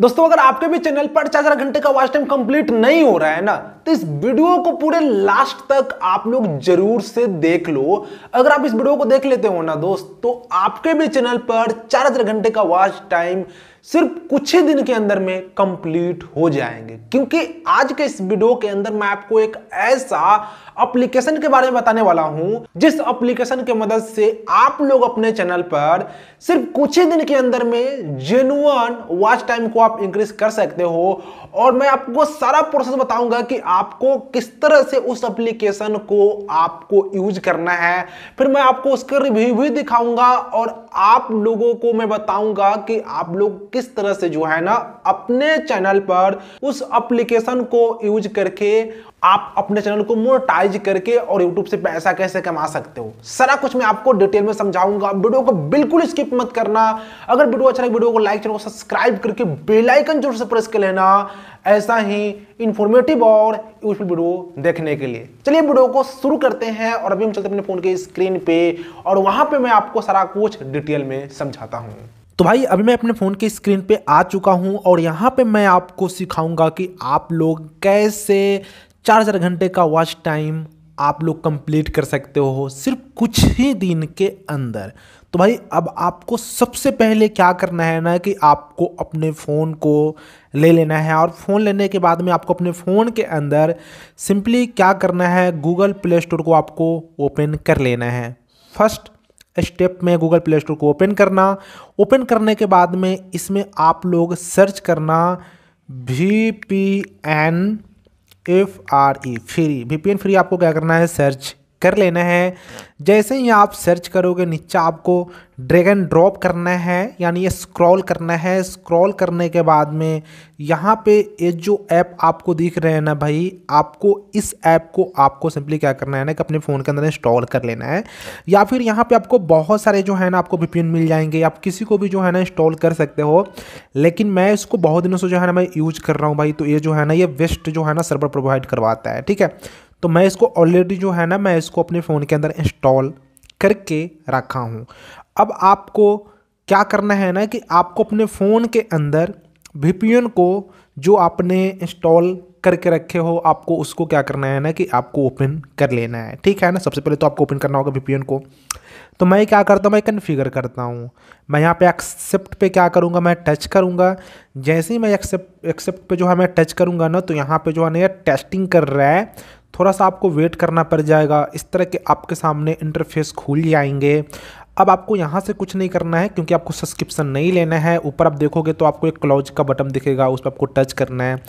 दोस्तों अगर आपके भी चैनल पर चार चार घंटे का वॉच टाइम कंप्लीट नहीं हो रहा है ना तो इस वीडियो को पूरे लास्ट तक आप लोग जरूर से देख लो अगर आप इस वीडियो को देख लेते हो ना दोस्त तो आपके भी चैनल पर चार चार घंटे का वॉच टाइम सिर्फ कुछ ही दिन के अंदर में कंप्लीट हो जाएंगे क्योंकि आज के इस वीडियो के अंदर मैं आपको एक ऐसा एप्लीकेशन के बारे में बताने वाला हूं जिस एप्लीकेशन के मदद से आप लोग अपने चैनल पर सिर्फ कुछ ही दिन के अंदर में जेनुअन वॉच टाइम को आप इंक्रीज कर सकते हो और मैं आपको सारा प्रोसेस बताऊंगा कि आपको किस तरह से उस एप्लीकेशन को आपको यूज करना है फिर मैं आपको उसका रिव्यू भी दिखाऊंगा और आप लोगों को मैं बताऊंगा कि आप लोग किस तरह से जो है ना अपने चैनल पर उस एप्लीकेशन को यूज करके आप अपने चैनल को मोनेटाइज करके और यूट्यूब से पैसा कैसे कमा सकते हो सारा कुछ मैं आपको डिटेल में समझाऊंगा वीडियो को बिल्कुल स्किप मत करना अगर वीडियो अच्छा लगे वीडियो को लाइक चैनल को सब्सक्राइब करके बेलाइकन जरूर से प्रेस कर लेना ऐसा ही इन्फॉर्मेटिव और यूजफुल वीडियो देखने के लिए चलिए वीडियो को शुरू करते हैं और अभी हम चलते अपने फोन के स्क्रीन पे और वहां पे मैं आपको सारा कुछ डिटेल में समझाता हूँ तो भाई अभी मैं अपने फ़ोन के स्क्रीन पे आ चुका हूँ और यहाँ पे मैं आपको सिखाऊंगा कि आप लोग कैसे चार चार घंटे का वॉच टाइम आप लोग कंप्लीट कर सकते हो सिर्फ कुछ ही दिन के अंदर तो भाई अब आपको सबसे पहले क्या करना है ना कि आपको अपने फ़ोन को ले लेना है और फ़ोन लेने के बाद में आपको अपने फ़ोन के अंदर सिंपली क्या करना है गूगल प्ले स्टोर को आपको ओपन कर लेना है फर्स्ट स्टेप में गूगल प्ले स्टोर को ओपन करना ओपन करने के बाद में इसमें आप लोग सर्च करना V P N F R E free V P N free आपको क्या करना है सर्च कर लेना है जैसे ही आप सर्च करोगे नीचे आपको ड्रैग एंड ड्रॉप करना है यानी ये स्क्रॉल करना है स्क्रॉल करने के बाद में यहाँ पे ये जो ऐप आपको दिख रहे हैं ना भाई आपको इस ऐप को आपको सिंपली क्या करना है ना कि अपने फ़ोन के अंदर इंस्टॉल कर लेना है या फिर यहाँ पे आपको बहुत सारे जो है ना आपको वी मिल जाएंगे आप किसी को भी जो है ना इंस्टॉल कर सकते हो लेकिन मैं इसको बहुत दिनों से जो है ना मैं यूज कर रहा हूँ भाई तो ये जो है ना ये वेस्ट जो है ना सर्वर प्रोवाइड करवाता है ठीक है तो मैं इसको ऑलरेडी जो है ना मैं इसको अपने फ़ोन के अंदर इंस्टॉल करके रखा हूँ अब आपको क्या करना है ना कि आपको अपने फ़ोन के अंदर वी को जो आपने इंस्टॉल करके रखे हो आपको उसको क्या करना है ना कि आपको ओपन कर लेना है ठीक है ना सबसे पहले तो आपको ओपन करना होगा वी को तो मैं क्या करता हूँ मैं कन्फिगर करता हूँ मैं यहाँ पे एक्सेप्ट पे क्या करूँगा मैं टच करूँगा जैसे ही मैं एक्सेप्ट एक्सेप्ट पे जो है मैं टच करूँगा ना तो यहाँ पे जो है ना टेस्टिंग कर रहा है थोड़ा सा आपको वेट करना पड़ जाएगा इस तरह के आपके सामने इंटरफेस खुल जाएंगे अब आपको यहाँ से कुछ नहीं करना है क्योंकि आपको सब्सक्रिप्शन नहीं लेना है ऊपर आप देखोगे तो आपको एक क्लॉज का बटन दिखेगा उस पर आपको टच करना है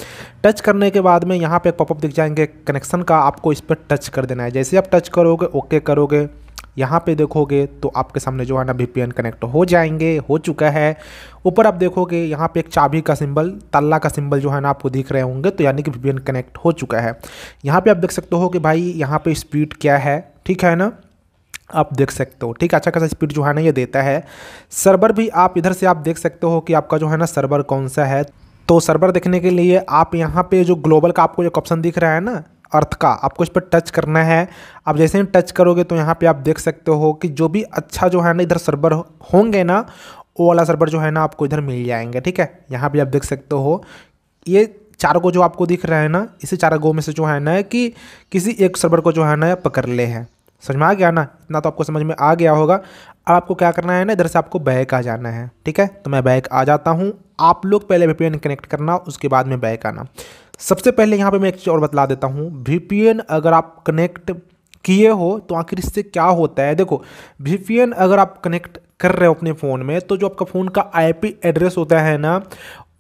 टच करने के बाद में यहाँ पे एक पॉपअप दिख जाएंगे कनेक्शन का आपको इस पर टच कर देना है जैसे आप टच करोगे ओके करोगे यहाँ पे देखोगे तो आपके सामने जो है ना वी कनेक्ट हो जाएंगे हो चुका है ऊपर आप देखोगे यहाँ पे एक चाबी का सिंबल ताला का सिंबल जो है ना आपको दिख रहे होंगे तो यानी कि वी कनेक्ट हो चुका है यहाँ पे आप देख सकते हो कि भाई यहाँ पे स्पीड क्या है ठीक है ना आप देख सकते हो ठीक अच्छा खासा स्पीड जो है ना ये देता है सर्वर भी आप इधर से आप देख सकते हो कि आपका जो है ना सर्वर कौन सा है तो सर्वर देखने के लिए आप यहाँ पे जो ग्लोबल का आपको जो ऑप्शन दिख रहा है ना अर्थ का आपको इस पर टच करना है आप जैसे ही टच करोगे तो यहाँ पे आप देख सकते हो कि जो भी अच्छा जो है ना इधर सर्वर होंगे ना वो वाला सर्वर जो है ना आपको इधर मिल जाएंगे ठीक है यहाँ पे आप देख सकते हो ये चार गो जो आपको दिख रहा है ना इसी चार गो में से जो है ना कि किसी एक सर्वर को जो है ना पकड़ ले हैं समझ में आ गया ना इतना तो आपको समझ में आ गया होगा अब आपको क्या करना है ना इधर से आपको बैक आ जाना है ठीक है तो मैं बैक आ जाता हूँ आप लोग पहले वीपीएन कनेक्ट करना उसके बाद में बैक आना सबसे पहले यहाँ पे मैं एक चीज़ और बतला देता हूँ वी अगर आप कनेक्ट किए हो तो आखिर इससे क्या होता है देखो वी अगर आप कनेक्ट कर रहे हो अपने फ़ोन में तो जो आपका फ़ोन का आईपी एड्रेस होता है ना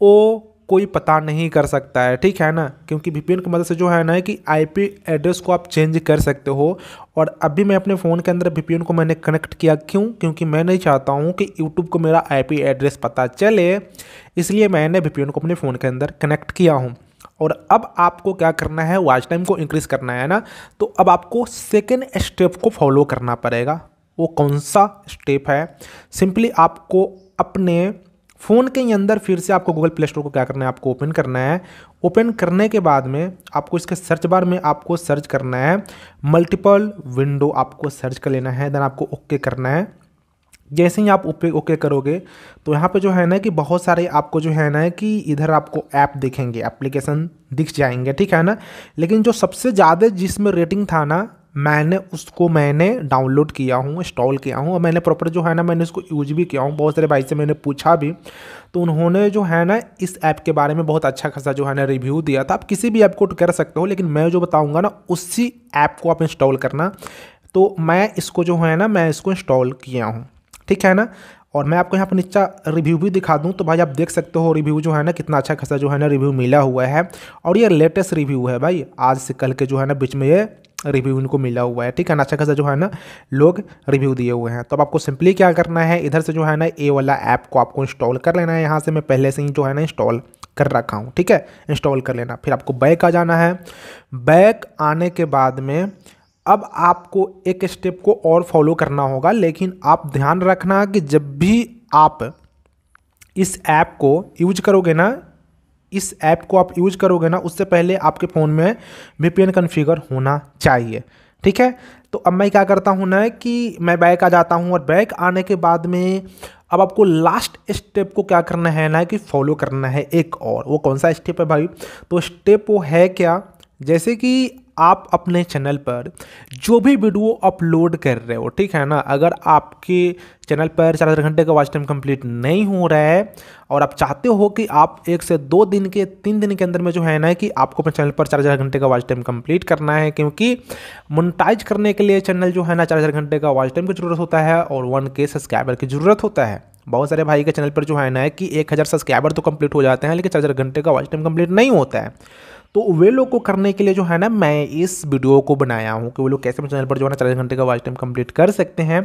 वो कोई पता नहीं कर सकता है ठीक है ना क्योंकि वी की मदद से जो है ना कि आईपी एड्रेस को आप चेंज कर सकते हो और अभी मैं अपने फ़ोन के अंदर वी को मैंने कनेक्ट किया क्यों क्योंकि मैं नहीं चाहता हूँ कि यूट्यूब को मेरा आईपी एड्रेस पता चले इसलिए मैंने वी को अपने फ़ोन के अंदर कनेक्ट किया हूँ और अब आपको क्या करना है वॉच टाइम को इंक्रीज़ करना है ना तो अब आपको सेकेंड स्टेप को फॉलो करना पड़ेगा वो कौन सा स्टेप है सिंपली आपको अपने फ़ोन के अंदर फिर से आपको गूगल प्ले स्टोर को क्या करना है आपको ओपन करना है ओपन करने के बाद में आपको इसके सर्च बार में आपको सर्च करना है मल्टीपल विंडो आपको सर्च कर लेना है देन आपको ओके करना है जैसे ही आप ओके ओके करोगे तो यहाँ पे जो है ना कि बहुत सारे आपको जो है ना कि इधर आपको ऐप दिखेंगे एप्लीकेशन दिख जाएंगे ठीक है ना लेकिन जो सबसे ज़्यादा जिसमें रेटिंग था ना मैंने उसको मैंने डाउनलोड किया हूँ इंस्टॉल किया हूँ और मैंने प्रॉपर जो है ना मैंने उसको यूज भी किया हूँ बहुत सारे भाई से मैंने पूछा भी तो उन्होंने जो है ना इस ऐप के बारे में बहुत अच्छा खासा जो है ना रिव्यू दिया था आप किसी भी ऐप को कर सकते हो लेकिन मैं जो बताऊँगा ना उसी ऐप को आप इंस्टॉल करना तो मैं इसको जो है ना मैं इसको इंस्टॉल किया हूँ ठीक है ना और मैं आपको यहाँ पर नीचा रिव्यू भी दिखा दूँ तो भाई आप देख सकते हो रिव्यू जो है ना कितना अच्छा खासा जो है ना रिव्यू मिला हुआ है और ये लेटेस्ट रिव्यू है भाई आज से कल के जो है ना बीच में ये रिव्यू इनको मिला हुआ है ठीक है ना अच्छा खासा जो है ना लोग रिव्यू दिए हुए हैं तो अब आपको सिंपली क्या करना है इधर से जो है ना ए वाला ऐप को आपको इंस्टॉल कर लेना है यहाँ से मैं पहले से ही जो है ना इंस्टॉल कर रखा हूँ ठीक है इंस्टॉल कर लेना फिर आपको बैक आ जाना है बैक आने के बाद में अब आपको एक स्टेप को और फॉलो करना होगा लेकिन आप ध्यान रखना कि जब भी आप इस ऐप को यूज करोगे ना इस ऐप को आप यूज करोगे ना उससे पहले आपके फ़ोन में एन कॉन्फ़िगर होना चाहिए ठीक है तो अब मैं क्या करता हूँ ना कि मैं बैक आ जाता हूँ और बैक आने के बाद में अब आपको लास्ट स्टेप को क्या करना है ना कि फॉलो करना है एक और वो कौन सा स्टेप है भाई तो स्टेप वो है क्या जैसे कि आप अपने चैनल पर जो भी वीडियो अपलोड कर रहे हो ठीक है ना अगर आपके चैनल पर चार चार घंटे का वॉच टाइम कंप्लीट नहीं हो रहा है और आप चाहते हो कि आप एक से दो दिन के तीन दिन के अंदर में जो है ना कि आपको अपने चैनल पर चार चार घंटे का वॉच टाइम कंप्लीट करना है क्योंकि मोनिटाइज करने के लिए चैनल जो है ना चार चार घंटे का वॉच टाइम की ज़रूरत होता है और वन के सब्सक्राइबर की ज़रूरत होता है बहुत सारे भाई के चैनल पर जो है ना कि एक हज़ार सब्सक्राइबर तो कंप्लीट हो जाते हैं लेकिन चार चार घंटे का वॉच टाइम कंप्लीट नहीं होता है तो वे लोग को करने के लिए जो है ना मैं इस वीडियो को बनाया हूँ कि वो लोग कैसे अपने चैनल पर जो है ना चालीस घंटे का वॉच टाइम कंप्लीट कर सकते हैं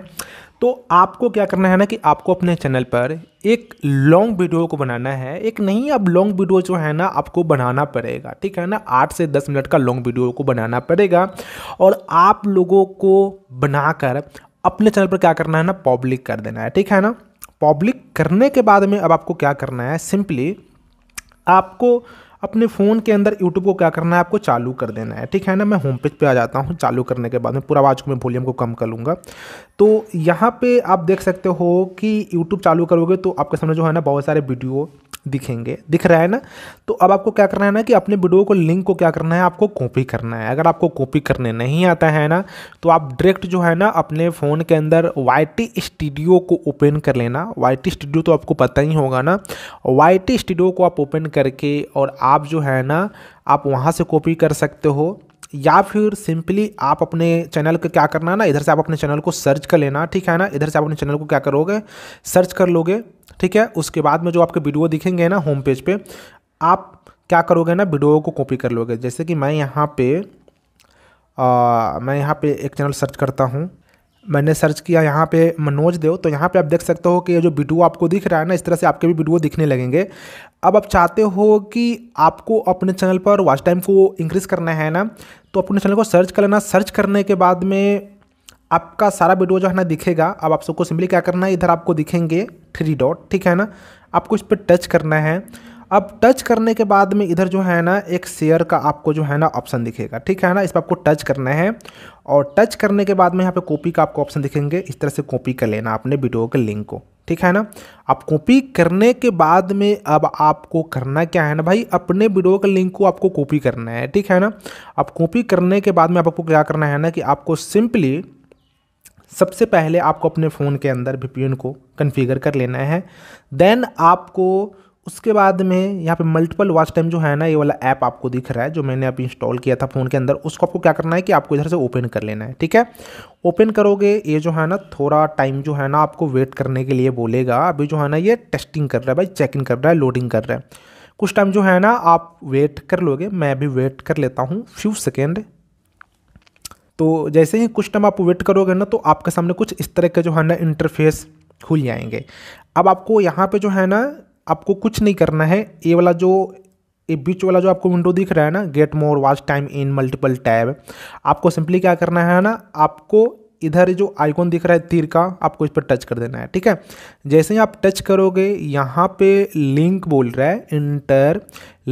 तो आपको क्या करना है ना कि आपको अपने चैनल पर एक लॉन्ग वीडियो को बनाना है एक नहीं अब लॉन्ग वीडियो जो है ना आपको बनाना पड़ेगा ठीक है ना आठ से दस मिनट का लॉन्ग वीडियो को बनाना पड़ेगा और आप लोगों को बनाकर अपने चैनल पर क्या करना है ना पब्लिक कर देना है ठीक है ना पब्लिक करने के बाद में अब आपको क्या करना है सिंपली आपको अपने फ़ोन के अंदर यूट्यूब को क्या करना है आपको चालू कर देना है ठीक है ना मैं होम पेज पे आ जाता हूँ चालू करने के बाद में पूरा आवाज़ को मैं वॉल्यूम को कम कर लूँगा तो यहाँ पे आप देख सकते हो कि यूट्यूब चालू करोगे तो आपके सामने जो है ना बहुत सारे वीडियो दिखेंगे दिख रहा है ना तो अब आपको क्या करना है ना कि अपने वीडियो को लिंक को क्या करना है आपको कॉपी करना है अगर आपको कॉपी करने नहीं आता है ना तो आप डायरेक्ट जो है ना अपने फ़ोन के अंदर वाई स्टूडियो को ओपन कर लेना वाई स्टूडियो तो आपको पता ही होगा ना वाई स्टूडियो को आप ओपन करके और आप जो है ना आप वहाँ से कॉपी कर सकते हो या फिर सिंपली आप अपने चैनल का क्या करना है ना इधर से आप अपने चैनल को सर्च कर लेना ठीक है ना इधर से आप अपने चैनल को क्या करोगे सर्च कर लोगे ठीक है उसके बाद में जो आपके वीडियो दिखेंगे ना होम पेज पे आप क्या करोगे ना वीडियो को कॉपी कर लोगे जैसे कि मैं यहाँ पे आ, मैं यहाँ पे एक चैनल सर्च करता हूँ मैंने सर्च किया यहाँ पे मनोज देव तो यहाँ पे आप देख सकते हो कि ये जो वीडियो आपको दिख रहा है ना इस तरह से आपके भी वीडियो दिखने लगेंगे अब आप चाहते हो कि आपको अपने चैनल पर वॉच टाइम को इंक्रीज़ करना है ना तो अपने चैनल को सर्च कर लेना सर्च करने के बाद में आपका सारा वीडियो जो है ना दिखेगा अब आप सबको सिंपली क्या करना है इधर आपको दिखेंगे थ्री डॉट ठीक है ना आपको इस पर टच करना है अब टच करने के बाद में इधर जो है ना एक शेयर का आपको जो है ना ऑप्शन दिखेगा ठीक है ना इस पर आपको टच करना है और टच करने के बाद में यहाँ पे कॉपी का आपको ऑप्शन दिखेंगे इस तरह से कॉपी कर लेना आपने वीडियो के लिंक को ठीक है ना अब कॉपी करने के बाद में अब आपको करना क्या है ना भाई अपने वीडियो के लिंक को आपको कॉपी करना है ठीक है ना अब कॉपी करने के बाद में आपको क्या करना है ना कि आपको सिंपली सबसे पहले आपको अपने फ़ोन के अंदर वी को कन्फिगर कर लेना है देन आपको उसके बाद में यहाँ पे मल्टीपल वॉच टाइम जो है ना ये वाला ऐप आपको दिख रहा है जो मैंने अभी इंस्टॉल किया था फ़ोन के अंदर उसको आपको क्या करना है कि आपको इधर से ओपन कर लेना है ठीक है ओपन करोगे ये जो है ना थोड़ा टाइम जो है ना आपको वेट करने के लिए बोलेगा अभी जो है ना ये टेस्टिंग कर रहा है भाई चेक इन कर रहा है लोडिंग कर रहा है कुछ टाइम जो है ना आप वेट कर लोगे मैं अभी वेट कर लेता हूँ फ्यू सेकेंड तो जैसे ही कुछ टाइम आप वेट करोगे ना तो आपके सामने कुछ इस तरह के जो है ना इंटरफेस खुल जाएंगे अब आपको यहाँ पे जो है ना आपको कुछ नहीं करना है ये वाला जो ये बीच वाला जो आपको विंडो दिख रहा है ना get more watch time in multiple tab आपको सिंपली क्या करना है ना आपको इधर जो आइकॉन दिख रहा है तीर का आपको इस पर टच कर देना है ठीक है जैसे ही आप टच करोगे यहाँ पे लिंक बोल रहा है इंटर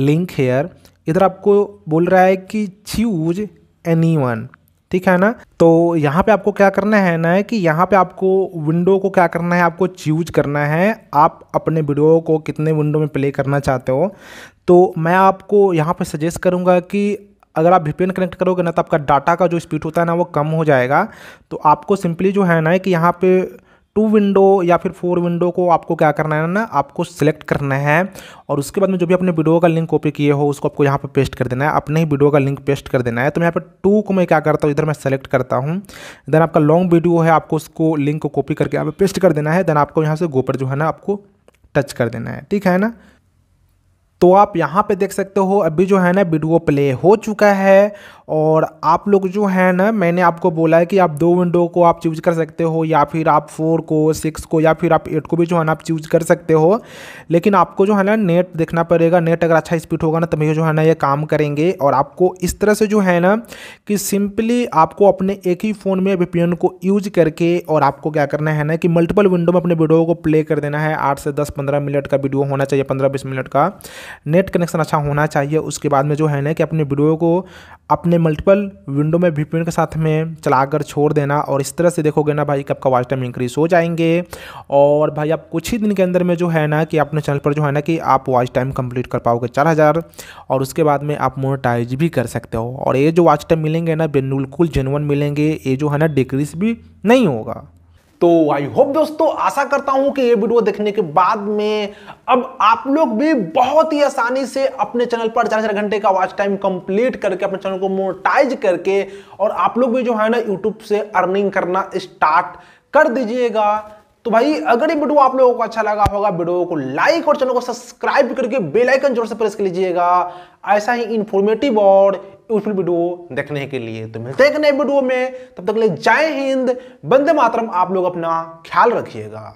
लिंक हेयर इधर आपको बोल रहा है कि चूज एनी वन ठीक है ना तो यहाँ पे आपको क्या करना है ना कि यहाँ पे आपको विंडो को क्या करना है आपको चूज करना है आप अपने वीडियो को कितने विंडो में प्ले करना चाहते हो तो मैं आपको यहाँ पर सजेस्ट करूँगा कि अगर आप वीपीएन कनेक्ट करोगे ना तो आपका डाटा का जो स्पीड होता है ना वो कम हो जाएगा तो आपको सिंपली जो है ना कि यहाँ पे टू विंडो या फिर फोर विंडो को आपको क्या करना है ना आपको सिलेक्ट करना है और उसके बाद में जो भी अपने वीडियो का लिंक कॉपी किए हो उसको आपको यहाँ पे पेस्ट कर देना है अपने ही वीडियो का लिंक पेस्ट कर देना है तो मैं यहाँ पर टू को मैं क्या करता हूँ इधर मैं सेलेक्ट करता हूँ देन आपका लॉन्ग वीडियो है आपको उसको लिंक को कॉपी करके यहाँ पर पेस्ट कर देना है देन आपको यहाँ से गोपर जो है ना आपको टच कर देना है ठीक है ना तो आप यहाँ पे देख सकते हो अभी जो है ना वीडियो प्ले हो चुका है और आप लोग जो है ना मैंने आपको बोला है कि आप दो विंडो को आप चूज कर सकते हो या फिर आप फोर को सिक्स को या फिर आप एट को भी जो है ना आप चूज कर सकते हो लेकिन आपको जो है ना नेट देखना पड़ेगा नेट अगर अच्छा स्पीड होगा ना तभी जो है ना ये काम करेंगे और आपको इस तरह से जो है ना कि सिंपली आपको अपने एक ही फ़ोन में वी को यूज करके और आपको क्या करना है ना कि मल्टीपल विंडो में अपने वीडियो को प्ले कर देना है आठ से दस पंद्रह मिनट का वीडियो होना चाहिए पंद्रह बीस मिनट का नेट कनेक्शन अच्छा होना चाहिए उसके बाद में जो है ना कि अपने वीडियो को अपने अपने मल्टीपल विंडो में वी के साथ में चलाकर छोड़ देना और इस तरह से देखोगे ना भाई कि आपका वॉच टाइम इंक्रीज़ हो जाएंगे और भाई आप कुछ ही दिन के अंदर में जो है ना कि अपने चैनल पर जो है ना कि आप वॉच टाइम कंप्लीट कर पाओगे चार हज़ार और उसके बाद में आप मोनोटाइज भी कर सकते हो और ये जो वॉच टाइम मिलेंगे ना बिल्कुल जेनवन मिलेंगे ये जो है ना डिक्रीज भी नहीं होगा तो आई होप दोस्तों आशा करता हूं कि ये वीडियो देखने के बाद में अब आप लोग भी बहुत ही आसानी से अपने चैनल पर चार चार घंटे का वॉच टाइम कंप्लीट करके अपने चैनल को मोनेटाइज करके और आप लोग भी जो है ना यूट्यूब से अर्निंग करना स्टार्ट कर दीजिएगा तो भाई अगर ये वीडियो आप लोगों को अच्छा लगा होगा वीडियो को लाइक और चैनल को सब्सक्राइब करके बेलाइकन जोर से प्रेस कर लीजिएगा ऐसा ही इन्फॉर्मेटिव और यूजफुल वीडियो देखने के लिए तो मिलते हैं एक नए वीडियो में तब तक ले जय हिंद बंदे मातरम आप लोग अपना ख्याल रखिएगा